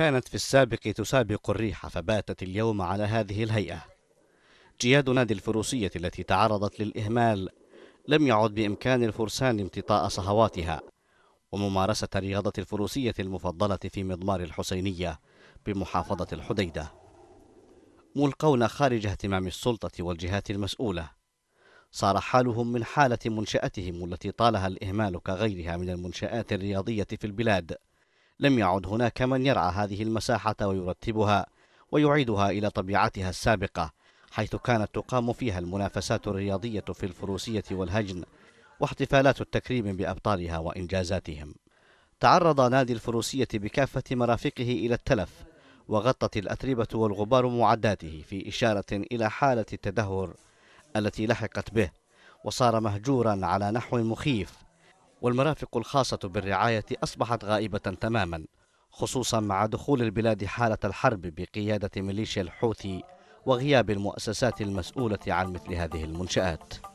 كانت في السابق تسابق الريح فباتت اليوم على هذه الهيئة جياد نادي الفروسية التي تعرضت للإهمال لم يعد بإمكان الفرسان امتطاء صهواتها وممارسة رياضة الفروسية المفضلة في مضمار الحسينية بمحافظة الحديدة ملقون خارج اهتمام السلطة والجهات المسؤولة صار حالهم من حالة منشأتهم التي طالها الإهمال كغيرها من المنشآت الرياضية في البلاد لم يعد هناك من يرعى هذه المساحة ويرتبها ويعيدها إلى طبيعتها السابقة حيث كانت تقام فيها المنافسات الرياضية في الفروسية والهجن واحتفالات التكريم بأبطالها وإنجازاتهم تعرض نادي الفروسية بكافة مرافقه إلى التلف وغطت الأتربة والغبار معداته في إشارة إلى حالة التدهور التي لحقت به وصار مهجورا على نحو مخيف والمرافق الخاصة بالرعاية أصبحت غائبة تماما خصوصا مع دخول البلاد حالة الحرب بقيادة ميليشيا الحوثي وغياب المؤسسات المسؤولة عن مثل هذه المنشآت